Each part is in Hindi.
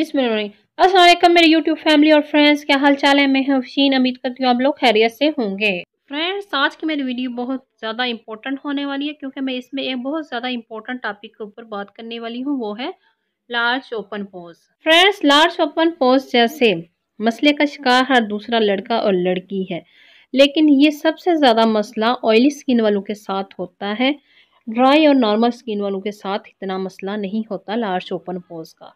असलम मेरे यूट्यूब फैमिली और फ्रेंड्स क्या हाल चाल है मैं हफशीन उम्मीद करती हूँ आप लोग खैरियत से होंगे फ्रेंड्स आज की मेरी वीडियो बहुत ज़्यादा इंपॉर्टेंट होने वाली है क्योंकि मैं इसमें एक बहुत ज़्यादा इंपॉर्टेंट टॉपिक के ऊपर बात करने वाली हूँ वो है large open pores friends large open pores जैसे मसले का शिकार हर दूसरा लड़का और लड़की है लेकिन ये सबसे ज़्यादा मसला ऑयली स्किन वालों के साथ होता है ड्राई और नॉर्मल स्किन वालों के साथ इतना मसला नहीं होता लार्ज ओपन पोज का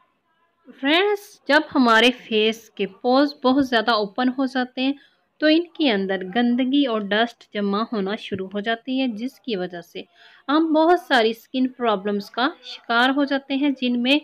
फ्रेंड्स जब हमारे फेस के पोज बहुत ज़्यादा ओपन हो जाते हैं तो इनके अंदर गंदगी और डस्ट जमा होना शुरू हो जाती है जिसकी वजह से हम बहुत सारी स्किन प्रॉब्लम्स का शिकार हो जाते हैं जिनमें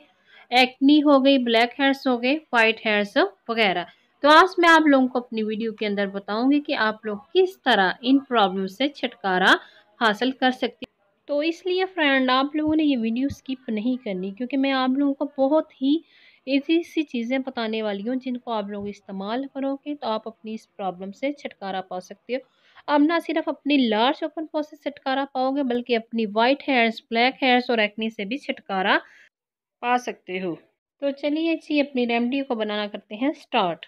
एक्नी हो गई ब्लैक हेयर्स हो गए वाइट हेयर्स वगैरह तो आज मैं आप लोगों को अपनी वीडियो के अंदर बताऊंगी कि आप लोग किस तरह इन प्रॉब्लम से छुटकारा हासिल कर सकते तो इसलिए फ्रेंड आप लोगों ने ये वीडियो स्किप नहीं करनी क्योंकि मैं आप लोगों को बहुत ही ईजी सी चीज़ें बताने वाली हूँ जिनको आप लोग इस्तेमाल करोगे तो आप अपनी इस प्रॉब्लम से छुटकारा पा सकते हो आप ना सिर्फ अपनी लार्ज ओपन पो से छुटकारा पाओगे बल्कि अपनी वाइट हेयर्स ब्लैक हेयर्स और एक्नी से भी छुटकारा पा सकते हो तो चलिए जी अपनी रेमडी को बनाना करते हैं स्टार्ट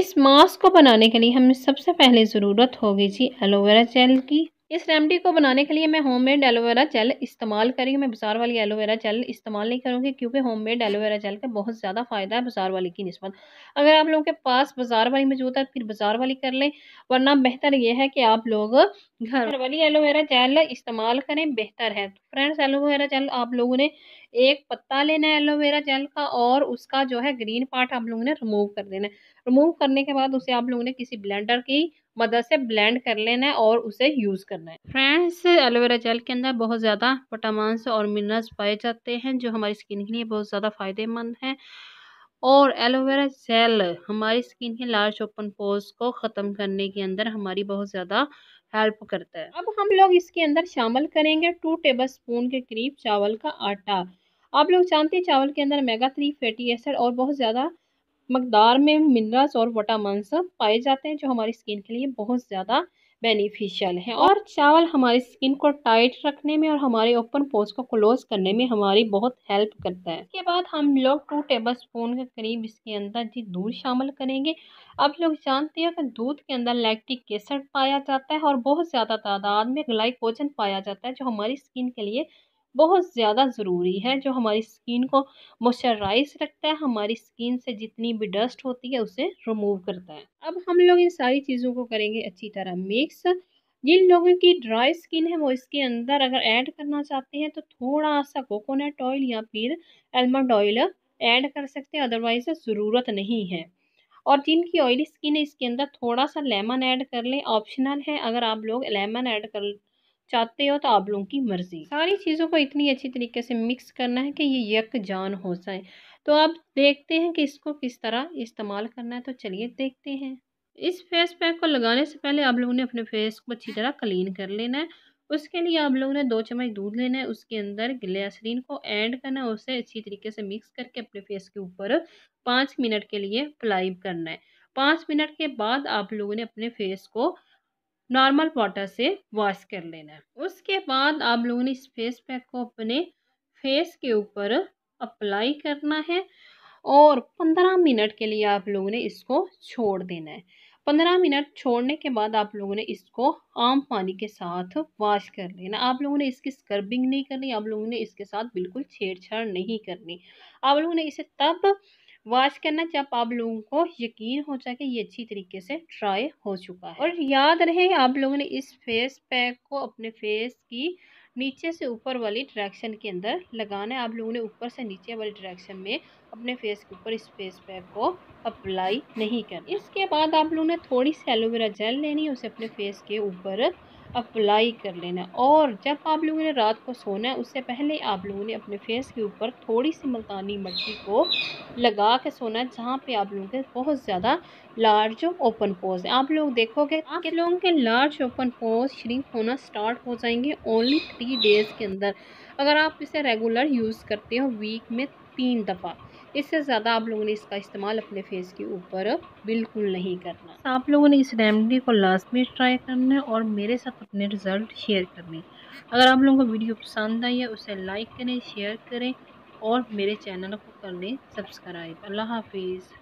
इस मास्क को बनाने के लिए हमें सबसे पहले ज़रूरत होगी जी एलोवेरा जेल की इस रेमडी को बनाने के लिए मैं होममेड एलोवेरा जेल इस्तेमाल करी मैं बाज़ार वाली एलोवेरा जेल इस्तेमाल नहीं करूँगी क्योंकि होममेड एलोवेरा जेल का बहुत ज़्यादा फ़ायदा है बाज़ार वाली की नस्बत अगर आप लोगों के पास बाज़ार वाली मौजूद है फिर बाज़ार वाली कर लें वरना बेहतर यह है कि आप लोग घर वाली एलोवेरा जेल इस्तेमाल करें बेहतर है फ्रेंड्स एलोवेरा जेल आप लोगों ने एक पत्ता लेना है एलोवेरा जेल का और उसका जो है ग्रीन पार्ट आप लोगों ने रिमूव कर देना है रिमूव करने के बाद उसे आप लोगों ने किसी ब्लेंडर की मदद से ब्लेंड कर लेना है और उसे यूज़ करना है फ्रेंड्स एलोवेरा जेल के अंदर बहुत ज़्यादा विटामिन और मिनरल्स पाए जाते हैं जो हमारी स्किन के लिए बहुत ज़्यादा फ़ायदेमंद हैं और एलोवेरा जेल हमारी स्किन के लार्ज ओपन पोर्स को ख़त्म करने के अंदर हमारी बहुत ज़्यादा हेल्प करता है अब हम लोग इसके अंदर शामिल करेंगे टू टेबल स्पून के करीब चावल का आटा आप लोग जानते हैं चावल के अंदर मेगा थ्री फैटी एसिड और बहुत ज़्यादा मकदार में मिनरल्स और वटामिन पाए जाते हैं जो हमारी स्किन के लिए बहुत ज़्यादा बेनिफिशियल है और चावल हमारी स्किन को टाइट रखने में और हमारे ओपन पोज को क्लोज करने में हमारी बहुत हेल्प करता है इसके बाद हम लोग टू टेबल स्पून के करीब इसके अंदर जी दूध शामिल करेंगे अब लोग जानते हैं कि दूध के अंदर लैक्टिक एसिड पाया जाता है और बहुत ज़्यादा तादाद में ग्लाइकोजन पाया जाता है जो हमारी स्किन के लिए बहुत ज़्यादा ज़रूरी है जो हमारी स्किन को मॉइस्चराइज रखता है हमारी स्किन से जितनी भी डस्ट होती है उसे रिमूव करता है अब हम लोग इन सारी चीज़ों को करेंगे अच्छी तरह मिक्स जिन लोगों की ड्राई स्किन है वो इसके अंदर अगर ऐड करना चाहते हैं तो थोड़ा सा कोकोनट ऑयल या फिर एलमंड ऑयल ऐड कर सकते हैं अदरवाइज ज़रूरत नहीं है और जिनकी ऑयली स्किन है इसके अंदर थोड़ा सा लेमन ऐड कर लें ऑप्शनल है अगर आप लोग लेमन ऐड कर चाहते हो तो आप लोगों की मर्ज़ी सारी चीज़ों को इतनी अच्छी तरीके से मिक्स करना है कि ये यक जान हो जाए तो आप देखते हैं कि इसको किस तरह इस्तेमाल करना है तो चलिए देखते हैं इस फेस पैक को लगाने से पहले आप लोगों ने अपने फेस को अच्छी तरह क्लीन कर लेना है उसके लिए आप लोगों ने दो चम्मच दूध लेना है उसके अंदर ग्लिसरीन को ऐड करना है उसे अच्छी तरीके से मिक्स करके अपने फेस के ऊपर पाँच मिनट के लिए अप्लाई करना है पाँच मिनट के बाद आप लोगों ने अपने फेस को नॉर्मल वाटर से वॉश कर लेना है उसके बाद आप लोगों ने इस फेस पैक को अपने फेस के ऊपर अप्लाई करना है और पंद्रह मिनट के लिए आप लोगों ने इसको छोड़ देना है पंद्रह मिनट छोड़ने के बाद आप लोगों ने इसको आम पानी के साथ वॉश कर लेना आप लोगों ने इसकी स्क्रबिंग नहीं करनी आप लोगों ने इसके साथ बिल्कुल छेड़छाड़ नहीं करनी आप लोगों ने इसे तब वॉश करना जब आप लोगों को यकीन हो जाए कि ये अच्छी तरीके से ड्राई हो चुका है और याद रहे आप लोगों ने इस फेस पैक को अपने फेस की नीचे से ऊपर वाली डायरेक्शन के अंदर लगाना है आप लोगों ने ऊपर से नीचे वाली डायरेक्शन में अपने फेस के ऊपर इस फेस पैक को अप्लाई नहीं करना इसके बाद आप लोगों ने थोड़ी सी एलोवेरा जेल लेनी है उसे अपने फेस के ऊपर अप्लाई कर लेना और जब आप लोगों ने रात को सोना है उससे पहले आप लोगों ने अपने फेस के ऊपर थोड़ी सी मुल्तानी मट्टी को लगा के सोना है जहाँ पे आप लोगों के बहुत ज़्यादा लार्ज ओपन पोज है आप लोग देखोगे आप लोगों के लार्ज ओपन पोज श्रिंक होना स्टार्ट हो जाएंगे ओनली थ्री डेज़ के अंदर अगर आप इसे रेगुलर यूज़ करते हो वीक में तीन दफ़ा इससे ज़्यादा आप लोगों ने इसका इस्तेमाल अपने फेस के ऊपर बिल्कुल नहीं करना तो आप लोगों ने इस रेमडी को लास्ट में ट्राई करना है और मेरे साथ अपने रिज़ल्ट शेयर करने अगर आप लोगों को वीडियो पसंद आई है उसे लाइक करें शेयर करें और मेरे चैनल को कर लें सब्सक्राइब अल्लाह हाफिज़